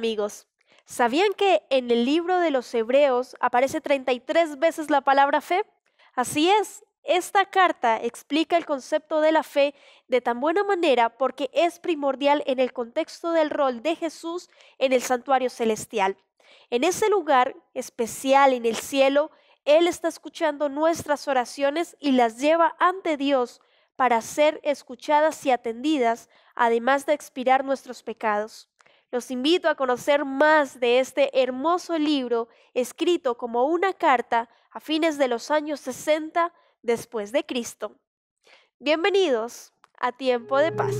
amigos, ¿sabían que en el libro de los Hebreos aparece 33 veces la palabra fe? Así es, esta carta explica el concepto de la fe de tan buena manera porque es primordial en el contexto del rol de Jesús en el santuario celestial. En ese lugar especial en el cielo, Él está escuchando nuestras oraciones y las lleva ante Dios para ser escuchadas y atendidas, además de expirar nuestros pecados. Los invito a conocer más de este hermoso libro escrito como una carta a fines de los años 60 después de Cristo. Bienvenidos a Tiempo de Paz.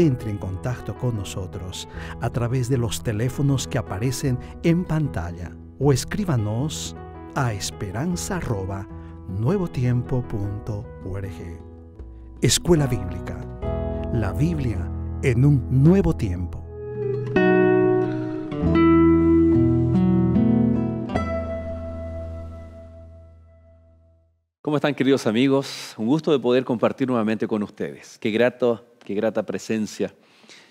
entre en contacto con nosotros a través de los teléfonos que aparecen en pantalla o escríbanos a esperanza.nuevotiempo.org. Escuela Bíblica. La Biblia en un nuevo tiempo. ¿Cómo están queridos amigos? Un gusto de poder compartir nuevamente con ustedes. Qué grato qué grata presencia.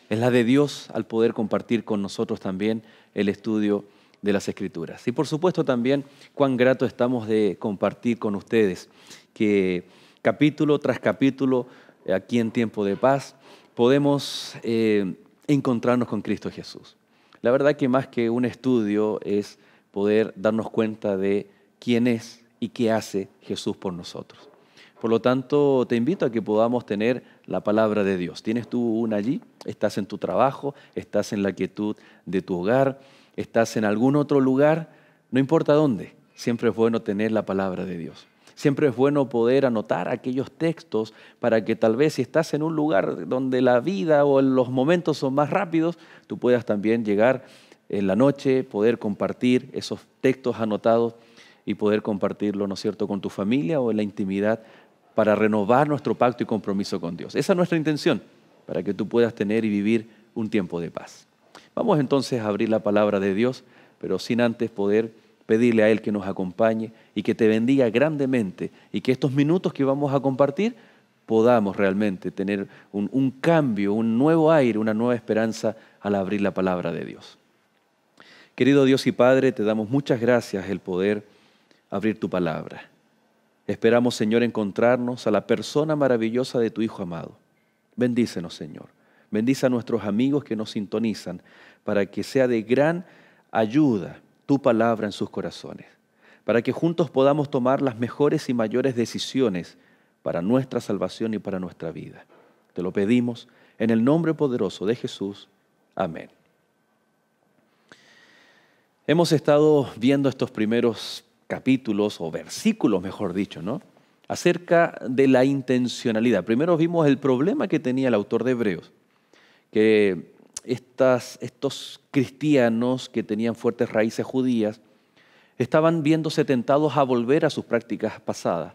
Es la de Dios al poder compartir con nosotros también el estudio de las Escrituras. Y por supuesto también cuán grato estamos de compartir con ustedes que capítulo tras capítulo, aquí en tiempo de paz, podemos eh, encontrarnos con Cristo Jesús. La verdad que más que un estudio es poder darnos cuenta de quién es y qué hace Jesús por nosotros. Por lo tanto, te invito a que podamos tener la palabra de Dios. ¿Tienes tú una allí? ¿Estás en tu trabajo? ¿Estás en la quietud de tu hogar? ¿Estás en algún otro lugar? No importa dónde, siempre es bueno tener la palabra de Dios. Siempre es bueno poder anotar aquellos textos para que tal vez si estás en un lugar donde la vida o los momentos son más rápidos, tú puedas también llegar en la noche, poder compartir esos textos anotados y poder compartirlo, ¿no es cierto?, con tu familia o en la intimidad para renovar nuestro pacto y compromiso con Dios. Esa es nuestra intención, para que tú puedas tener y vivir un tiempo de paz. Vamos entonces a abrir la palabra de Dios, pero sin antes poder pedirle a Él que nos acompañe y que te bendiga grandemente y que estos minutos que vamos a compartir podamos realmente tener un, cambio, un nuevo aire, una nueva esperanza al abrir la palabra de Dios. Querido Dios y Padre, te damos muchas gracias el poder abrir tu palabra. Esperamos, Señor, encontrarnos a la persona maravillosa de tu Hijo amado. Bendícenos, Señor. Bendice a nuestros amigos que nos sintonizan para que sea de gran ayuda tu palabra en sus corazones, para que juntos podamos tomar las mejores y mayores decisiones para nuestra salvación y para nuestra vida. Te lo pedimos en el nombre poderoso de Jesús. Amén. Hemos estado viendo estos primeros capítulos o versículos, mejor dicho, ¿no? acerca de la intencionalidad. Primero vimos el problema que tenía el autor de Hebreos, que estas, estos cristianos que tenían fuertes raíces judías estaban viéndose tentados a volver a sus prácticas pasadas,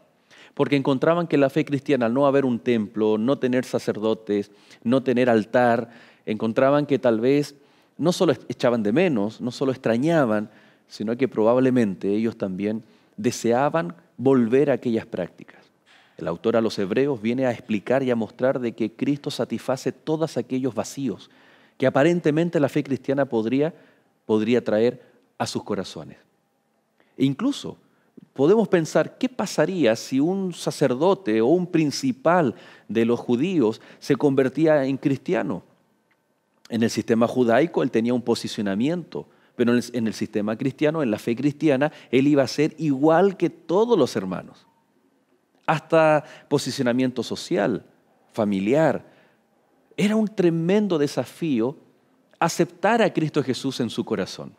porque encontraban que la fe cristiana, al no haber un templo, no tener sacerdotes, no tener altar, encontraban que tal vez no solo echaban de menos, no solo extrañaban, sino que probablemente ellos también deseaban volver a aquellas prácticas. El autor a los hebreos viene a explicar y a mostrar de que Cristo satisface todos aquellos vacíos que aparentemente la fe cristiana podría, podría traer a sus corazones. E incluso podemos pensar qué pasaría si un sacerdote o un principal de los judíos se convertía en cristiano. En el sistema judaico él tenía un posicionamiento, pero en el sistema cristiano, en la fe cristiana, él iba a ser igual que todos los hermanos. Hasta posicionamiento social, familiar. Era un tremendo desafío aceptar a Cristo Jesús en su corazón.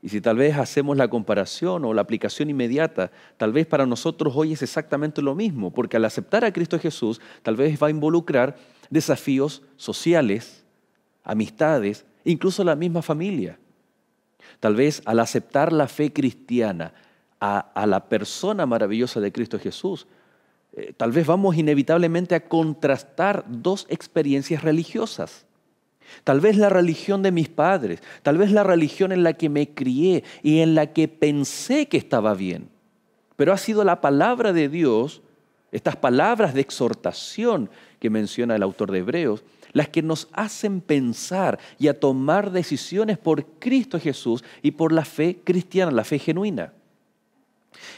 Y si tal vez hacemos la comparación o la aplicación inmediata, tal vez para nosotros hoy es exactamente lo mismo, porque al aceptar a Cristo Jesús, tal vez va a involucrar desafíos sociales, amistades, incluso la misma familia. Tal vez al aceptar la fe cristiana, a, la persona maravillosa de Cristo Jesús, eh, tal vez vamos inevitablemente a contrastar dos experiencias religiosas. Tal vez la religión de mis padres, tal vez la religión en la que me crié y en la que pensé que estaba bien. Pero ha sido la palabra de Dios, estas palabras de exhortación que menciona el autor de Hebreos, las que nos hacen pensar y a tomar decisiones por Cristo Jesús y por la fe cristiana, la fe genuina.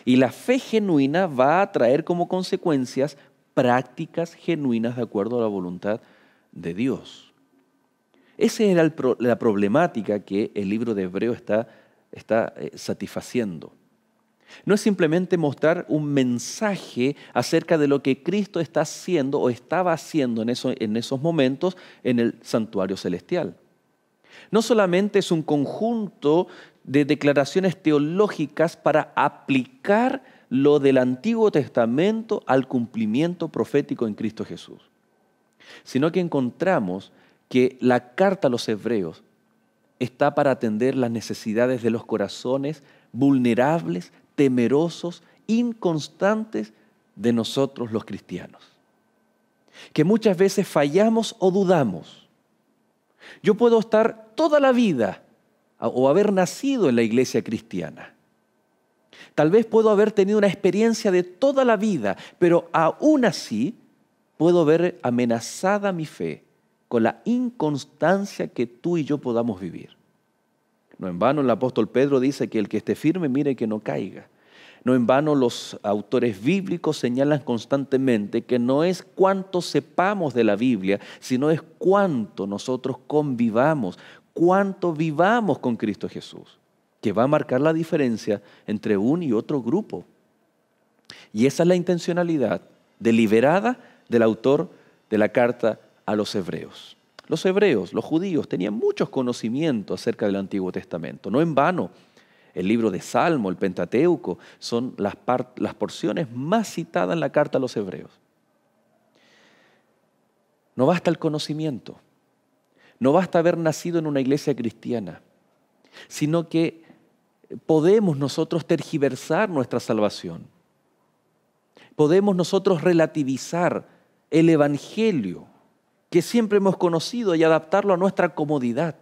Y la fe genuina va a traer como consecuencias prácticas genuinas de acuerdo a la voluntad de Dios. Esa era la problemática que el libro de Hebreo está eh, satisfaciendo. No es simplemente mostrar un mensaje acerca de lo que Cristo está haciendo o estaba haciendo en, esos momentos en el santuario celestial. No solamente es un conjunto de declaraciones teológicas para aplicar lo del Antiguo Testamento al cumplimiento profético en Cristo Jesús, sino que encontramos que la carta a los hebreos está para atender las necesidades de los corazones vulnerables temerosos, inconstantes de nosotros los cristianos. Que muchas veces fallamos o dudamos. Yo puedo estar toda la vida o haber nacido en la iglesia cristiana. Tal vez puedo haber tenido una experiencia de toda la vida, pero aún así puedo ver amenazada mi fe con la inconstancia que tú y yo podamos vivir. No en vano el apóstol Pedro dice que el que esté firme mire que no caiga. No en vano los autores bíblicos señalan constantemente que no es cuánto sepamos de la Biblia, sino es cuánto nosotros convivamos, cuánto vivamos con Cristo Jesús, que va a marcar la diferencia entre un y otro grupo. Y esa es la intencionalidad deliberada del autor de la carta a los hebreos. Los hebreos, los judíos, tenían muchos conocimientos acerca del Antiguo Testamento. No en vano, el libro de Salmo, el Pentateuco, son las, porciones más citadas en la carta a los hebreos. No basta el conocimiento, no basta haber nacido en una iglesia cristiana, sino que podemos nosotros tergiversar nuestra salvación. Podemos nosotros relativizar el Evangelio que siempre hemos conocido y adaptarlo a nuestra comodidad.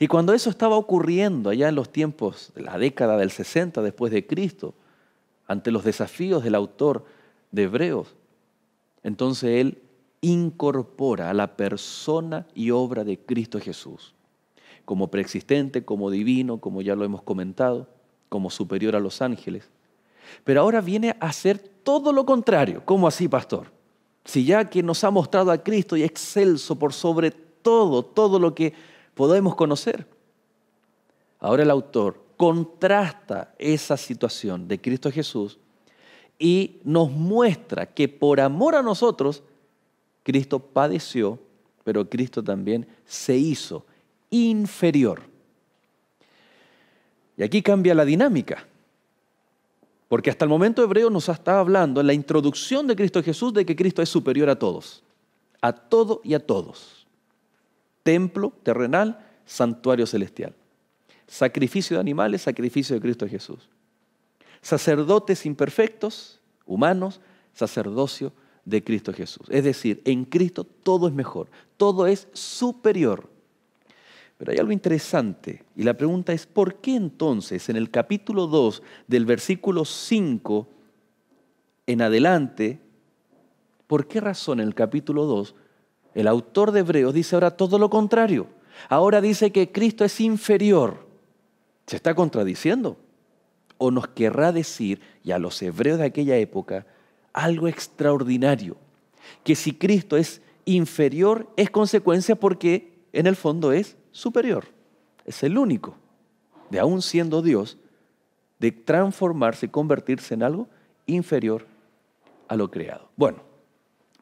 Y cuando eso estaba ocurriendo allá en los tiempos, de la década del 60 después de Cristo, ante los desafíos del autor de Hebreos, entonces él incorpora a la persona y obra de Cristo Jesús, como preexistente, como divino, como ya lo hemos comentado, como superior a los ángeles. Pero ahora viene a hacer todo lo contrario. ¿Cómo así, pastor? Si ya que nos ha mostrado a Cristo y excelso por sobre todo, todo lo que podemos conocer. Ahora el autor contrasta esa situación de Cristo Jesús y nos muestra que por amor a nosotros, Cristo padeció, pero Cristo también se hizo inferior. Y aquí cambia la dinámica. Porque hasta el momento Hebreo nos está hablando en la introducción de Cristo Jesús de que Cristo es superior a todos, a todo y a todos. Templo terrenal, santuario celestial. Sacrificio de animales, sacrificio de Cristo Jesús. Sacerdotes imperfectos, humanos, sacerdocio de Cristo Jesús. Es decir, en Cristo todo es mejor, todo es superior. Pero hay algo interesante y la pregunta es, ¿por qué entonces en el capítulo 2 del versículo 5 en adelante, por qué razón en el capítulo 2 el autor de Hebreos dice ahora todo lo contrario? Ahora dice que Cristo es inferior. ¿Se está contradiciendo? ¿O nos querrá decir, y a los hebreos de aquella época, algo extraordinario? Que si Cristo es inferior es consecuencia porque en el fondo es superior. Es el único, de aún siendo Dios, de transformarse y convertirse en algo inferior a lo creado. Bueno,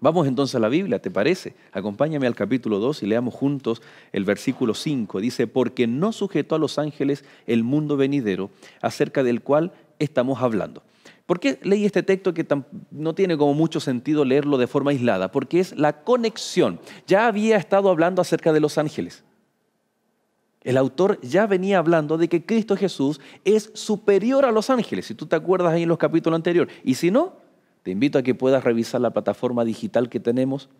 vamos entonces a la Biblia, ¿te parece? Acompáñame al capítulo 2 y leamos juntos el versículo 5. Dice, porque no sujetó a los ángeles el mundo venidero acerca del cual estamos hablando. ¿Por qué leí este texto que no tiene como mucho sentido leerlo de forma aislada? Porque es la conexión. Ya había estado hablando acerca de los ángeles. El autor ya venía hablando de que Cristo Jesús es superior a los ángeles, si tú te acuerdas ahí en los capítulos anteriores. Y si no, te invito a que puedas revisar la plataforma digital que tenemos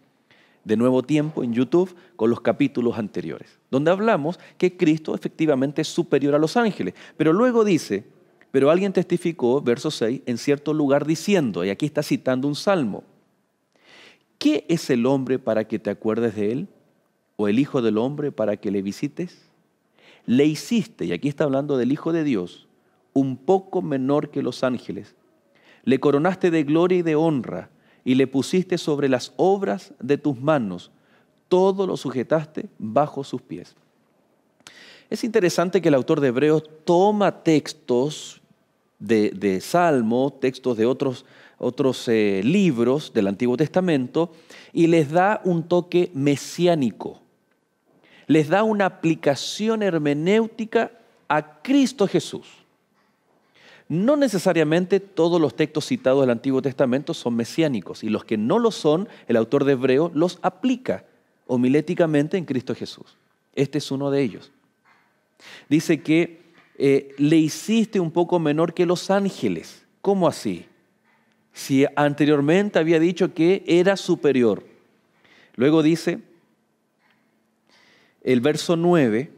de nuevo tiempo en YouTube con los capítulos anteriores, donde hablamos que Cristo efectivamente es superior a los ángeles. Pero luego dice, pero alguien testificó, verso 6, en cierto lugar diciendo, y aquí está citando un salmo, ¿qué es el hombre para que te acuerdes de él? ¿O el Hijo del Hombre para que le visites? le hiciste, y aquí está hablando del Hijo de Dios, un poco menor que los ángeles. Le coronaste de gloria y de honra y le pusiste sobre las obras de tus manos. Todo lo sujetaste bajo sus pies. Es interesante que el autor de Hebreos toma textos de, Salmo, textos de otros, otros eh, libros del Antiguo Testamento, y les da un toque mesiánico les da una aplicación hermenéutica a Cristo Jesús. No necesariamente todos los textos citados del Antiguo Testamento son mesiánicos y los que no lo son, el autor de Hebreo los aplica homiléticamente en Cristo Jesús. Este es uno de ellos. Dice que eh, le hiciste un poco menor que los ángeles. ¿Cómo así? Si anteriormente había dicho que era superior. Luego dice, el verso 9,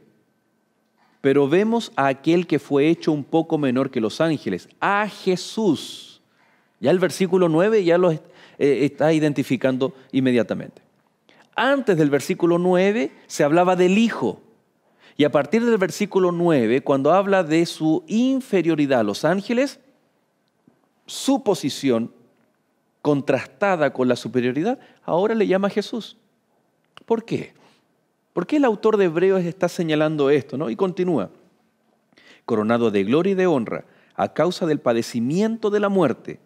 pero vemos a aquel que fue hecho un poco menor que los ángeles, a Jesús. Ya el versículo 9 ya lo eh, está identificando inmediatamente. Antes del versículo 9 se hablaba del Hijo. Y a partir del versículo 9, cuando habla de su inferioridad a los ángeles, su posición contrastada con la superioridad, ahora le llama Jesús. ¿Por qué? ¿Por qué el autor de Hebreos está señalando esto? ¿no? Y continúa. Coronado de gloria y de honra a causa del padecimiento de la muerte,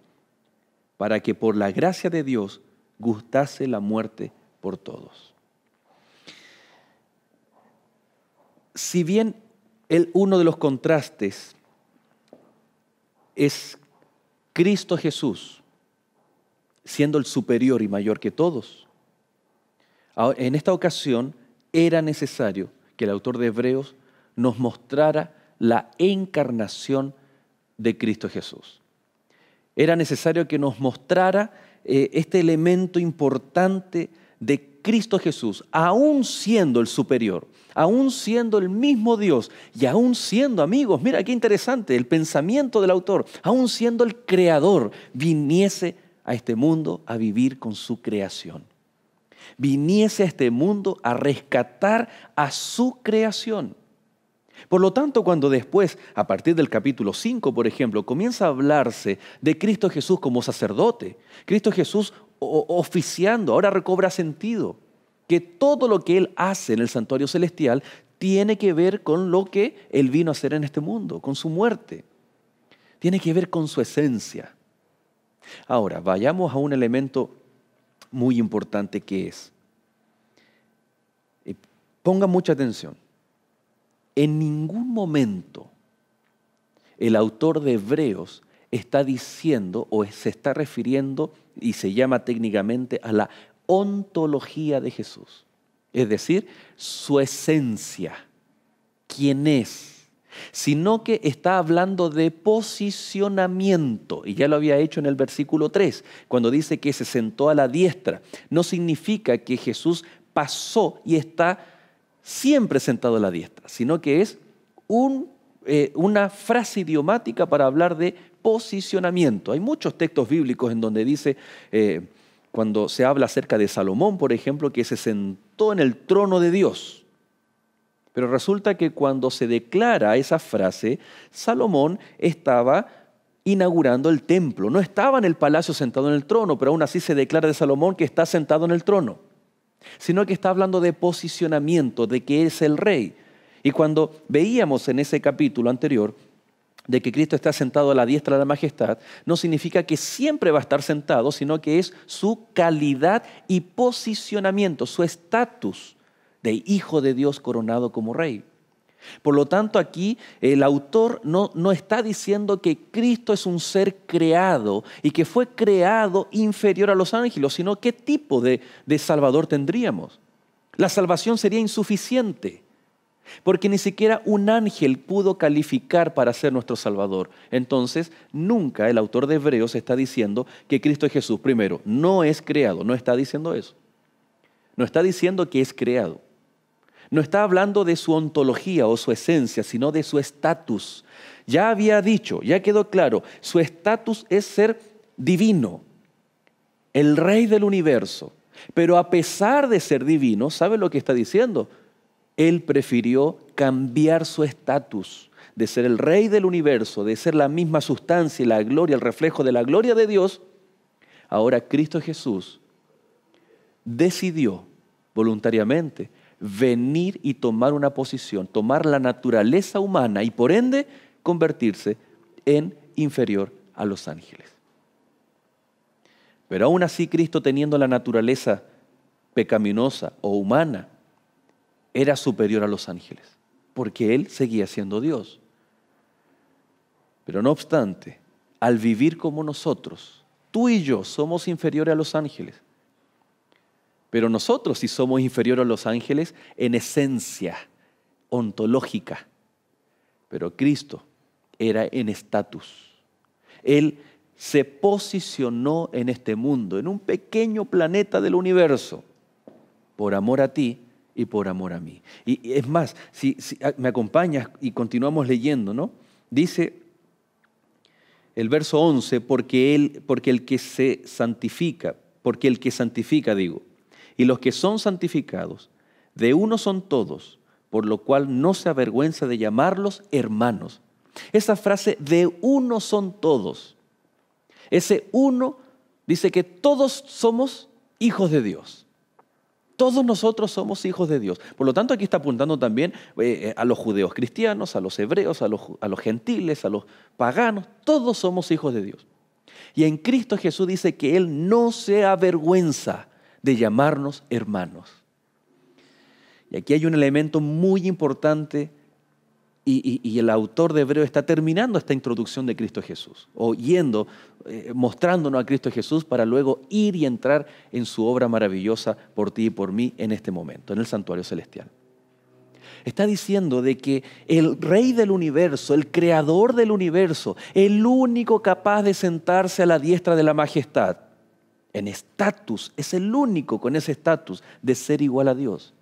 para que por la gracia de Dios gustase la muerte por todos. Si bien el, uno de los contrastes es Cristo Jesús, siendo el superior y mayor que todos. en esta ocasión, era necesario que el autor de Hebreos nos mostrara la encarnación de Cristo Jesús. Era necesario que nos mostrara eh, este elemento importante de Cristo Jesús, aún siendo el superior, aún siendo el mismo Dios y aún siendo amigos, mira qué interesante el pensamiento del autor, aún siendo el creador, viniese a este mundo a vivir con su creación viniese a este mundo a rescatar a su creación. Por lo tanto, cuando después, a partir del capítulo 5, por ejemplo, comienza a hablarse de Cristo Jesús como sacerdote, Cristo Jesús oficiando, ahora recobra sentido que todo lo que Él hace en el santuario celestial tiene que ver con lo que Él vino a hacer en este mundo, con su muerte. Tiene que ver con su esencia. Ahora, vayamos a un elemento muy importante que es. Eh, ponga mucha atención. En ningún momento el autor de Hebreos está diciendo o se está refiriendo y se llama técnicamente a la ontología de Jesús, es decir, su esencia, quién es sino que está hablando de posicionamiento, y ya lo había hecho en el versículo 3, cuando dice que se sentó a la diestra. No significa que Jesús pasó y está siempre sentado a la diestra, sino que es eh, una frase idiomática para hablar de posicionamiento. Hay muchos textos bíblicos en donde dice... Eh, cuando se habla acerca de Salomón, por ejemplo, que se sentó en el trono de Dios. Pero resulta que cuando se declara esa frase, Salomón estaba inaugurando el templo. No estaba en el palacio sentado en el trono, pero aún así se declara de Salomón que está sentado en el trono, sino que está hablando de posicionamiento, de que es el rey. Y cuando veíamos en ese capítulo anterior de que Cristo está sentado a la diestra de la majestad, no significa que siempre va a estar sentado, sino que es su calidad y posicionamiento, su estatus de hijo de Dios coronado como rey. Por lo tanto, aquí el autor no, está diciendo que Cristo es un ser creado y que fue creado inferior a los ángeles, sino qué tipo de, de Salvador tendríamos. La salvación sería insuficiente, porque ni siquiera un ángel pudo calificar para ser nuestro Salvador. Entonces, nunca el autor de Hebreos está diciendo que Cristo es Jesús. Primero, no es creado, no está diciendo eso. No está diciendo que es creado no está hablando de su ontología o su esencia, sino de su estatus. Ya había dicho, ya quedó claro, su estatus es ser divino, el rey del universo. Pero a pesar de ser divino, ¿sabe lo que está diciendo? Él prefirió cambiar su estatus de ser el rey del universo, de ser la misma sustancia y la gloria, el reflejo de la gloria de Dios. Ahora Cristo Jesús decidió voluntariamente venir y tomar una posición, tomar la naturaleza humana y por ende convertirse en inferior a los ángeles. Pero aún así Cristo teniendo la naturaleza pecaminosa o humana, era superior a los ángeles, porque Él seguía siendo Dios. Pero no obstante, al vivir como nosotros, tú y yo somos inferiores a los ángeles. Pero nosotros si somos inferiores a los ángeles en esencia ontológica. Pero Cristo era en estatus. Él se posicionó en este mundo, en un pequeño planeta del universo, por amor a ti y por amor a mí. Y es más, si, ah, me acompañas y continuamos leyendo, ¿no? Dice el verso 11, porque, él, porque el que se santifica, porque el que santifica, digo, y los que son santificados. De uno son todos, por lo cual no se avergüenza de llamarlos hermanos. Esa frase de uno son todos. Ese uno dice que todos somos hijos de Dios. Todos nosotros somos hijos de Dios. Por lo tanto, aquí está apuntando también eh, eh, a los judeos cristianos, a los hebreos, a los, a los gentiles, a los paganos. Todos somos hijos de Dios. Y en Cristo Jesús dice que Él no se avergüenza de llamarnos hermanos. Y aquí hay un elemento muy importante y, el autor de Hebreo está terminando esta introducción de Cristo Jesús, o eh, mostrándonos a Cristo Jesús para luego ir y entrar en su obra maravillosa por ti y por mí en este momento, en el santuario celestial. Está diciendo de que el rey del universo, el creador del universo, el único capaz de sentarse a la diestra de la majestad, en estatus, es el único con ese estatus de ser igual a Dios.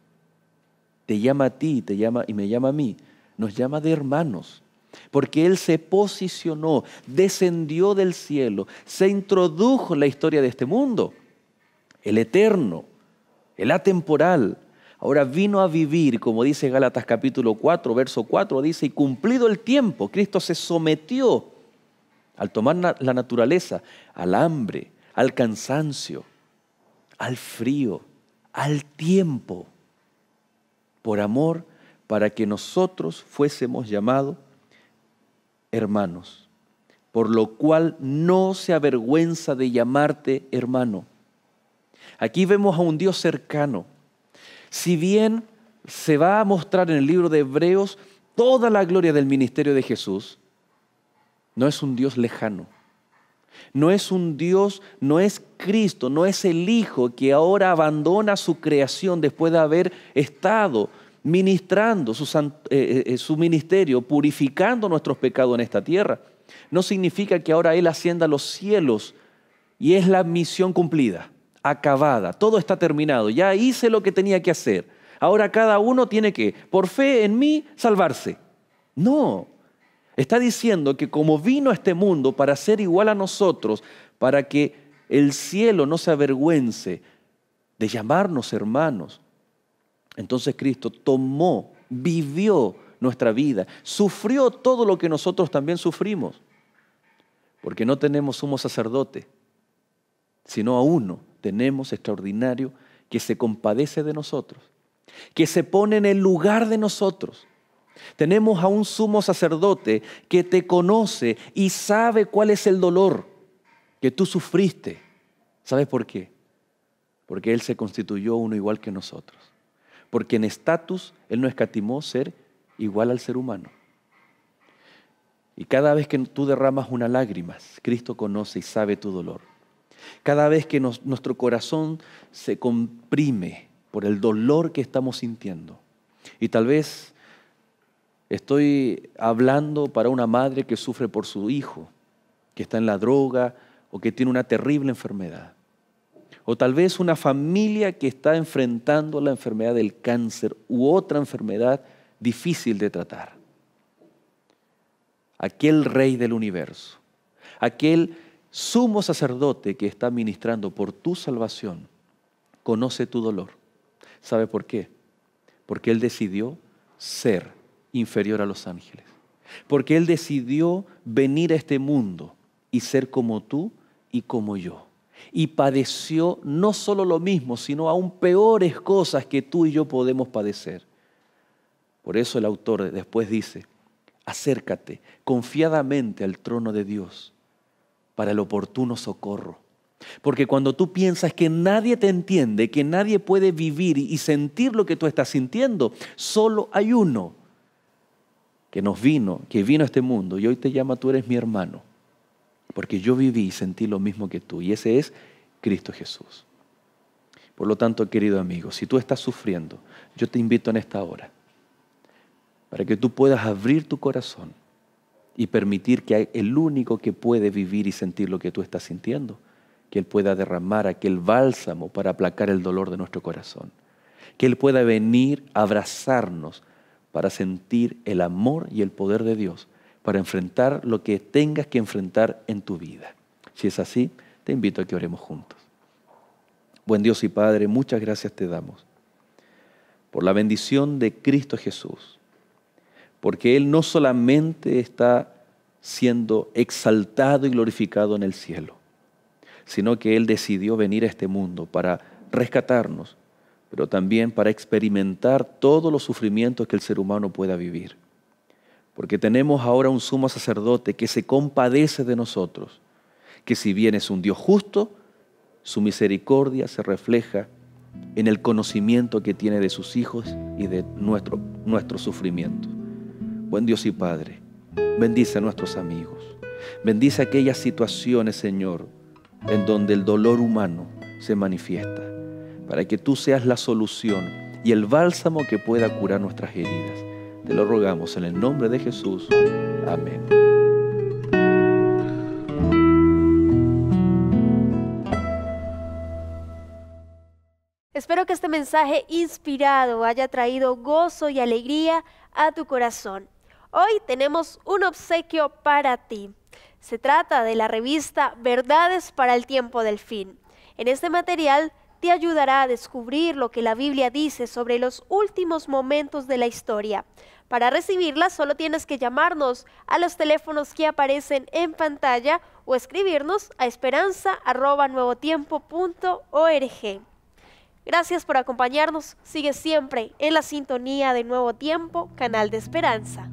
Te llama a ti te llama, y me llama a mí. Nos llama de hermanos, porque Él se posicionó, descendió del cielo, se introdujo en la historia de este mundo, el eterno, el atemporal. Ahora vino a vivir, como dice Gálatas capítulo 4, verso 4, dice, y cumplido el tiempo, Cristo se sometió al tomar la naturaleza, al hambre, al cansancio, al frío, al tiempo, por amor para que nosotros fuésemos llamados hermanos, por lo cual no se avergüenza de llamarte hermano. Aquí vemos a un Dios cercano. Si bien se va a mostrar en el libro de Hebreos toda la gloria del ministerio de Jesús, no es un Dios lejano no es un Dios, no es Cristo, no es el Hijo que ahora abandona su creación después de haber estado ministrando eh, eh, eh, su, ministerio, purificando nuestros pecados en esta tierra. No significa que ahora Él ascienda a los cielos y es la misión cumplida, acabada, todo está terminado, ya hice lo que tenía que hacer. Ahora cada uno tiene que, por fe en mí, salvarse. No, Está diciendo que como vino a este mundo para ser igual a nosotros, para que el cielo no se avergüence de llamarnos hermanos, entonces Cristo tomó, vivió nuestra vida, sufrió todo lo que nosotros también sufrimos, porque no tenemos sumo sacerdote, sino a uno tenemos extraordinario que se compadece de nosotros, que se pone en el lugar de nosotros tenemos a un sumo sacerdote que te conoce y sabe cuál es el dolor que tú sufriste. ¿Sabes por qué? Porque Él se constituyó uno igual que nosotros. Porque en estatus Él no escatimó ser igual al ser humano. Y cada vez que tú derramas una lágrima, Cristo conoce y sabe tu dolor. Cada vez que nuestro corazón se comprime por el dolor que estamos sintiendo. Y tal vez Estoy hablando para una madre que sufre por su hijo, que está en la droga o que tiene una terrible enfermedad. O tal vez una familia que está enfrentando la enfermedad del cáncer u otra enfermedad difícil de tratar. Aquel rey del universo, aquel sumo sacerdote que está ministrando por tu salvación, conoce tu dolor. ¿Sabe por qué? Porque Él decidió ser inferior a los ángeles. Porque Él decidió venir a este mundo y ser como tú y como yo. Y padeció no solo lo mismo, sino aún peores cosas que tú y yo podemos padecer. Por eso el autor después dice, acércate confiadamente al trono de Dios para el oportuno socorro. Porque cuando tú piensas que nadie te entiende, que nadie puede vivir y sentir lo que tú estás sintiendo, solo hay uno que nos vino, que vino a este mundo y hoy te llama, tú eres mi hermano, porque yo viví y sentí lo mismo que tú, y ese es Cristo Jesús. Por lo tanto, querido amigo, si tú estás sufriendo, yo te invito en esta hora para que tú puedas abrir tu corazón y permitir que el único que puede vivir y sentir lo que tú estás sintiendo, que Él pueda derramar aquel bálsamo para aplacar el dolor de nuestro corazón, que Él pueda venir a abrazarnos para sentir el amor y el poder de Dios, para enfrentar lo que tengas que enfrentar en tu vida. Si es así, te invito a que oremos juntos. Buen Dios y Padre, muchas gracias te damos por la bendición de Cristo Jesús, porque Él no solamente está siendo exaltado y glorificado en el cielo, sino que Él decidió venir a este mundo para rescatarnos, pero también para experimentar todos los sufrimientos que el ser humano pueda vivir. Porque tenemos ahora un sumo sacerdote que se compadece de nosotros, que si bien es un Dios justo, su misericordia se refleja en el conocimiento que tiene de sus hijos y de nuestro, nuestro sufrimiento. Buen Dios y Padre, bendice a nuestros amigos, bendice aquellas situaciones, Señor, en donde el dolor humano se manifiesta para que tú seas la solución y el bálsamo que pueda curar nuestras heridas. Te lo rogamos en el nombre de Jesús. Amén. Espero que este mensaje inspirado haya traído gozo y alegría a tu corazón. Hoy tenemos un obsequio para ti. Se trata de la revista Verdades para el Tiempo del Fin. En este material te ayudará a descubrir lo que la Biblia dice sobre los últimos momentos de la historia. Para recibirla solo tienes que llamarnos a los teléfonos que aparecen en pantalla o escribirnos a esperanza.nuevotiempo.org. Gracias por acompañarnos. Sigue siempre en la sintonía de Nuevo Tiempo, Canal de Esperanza.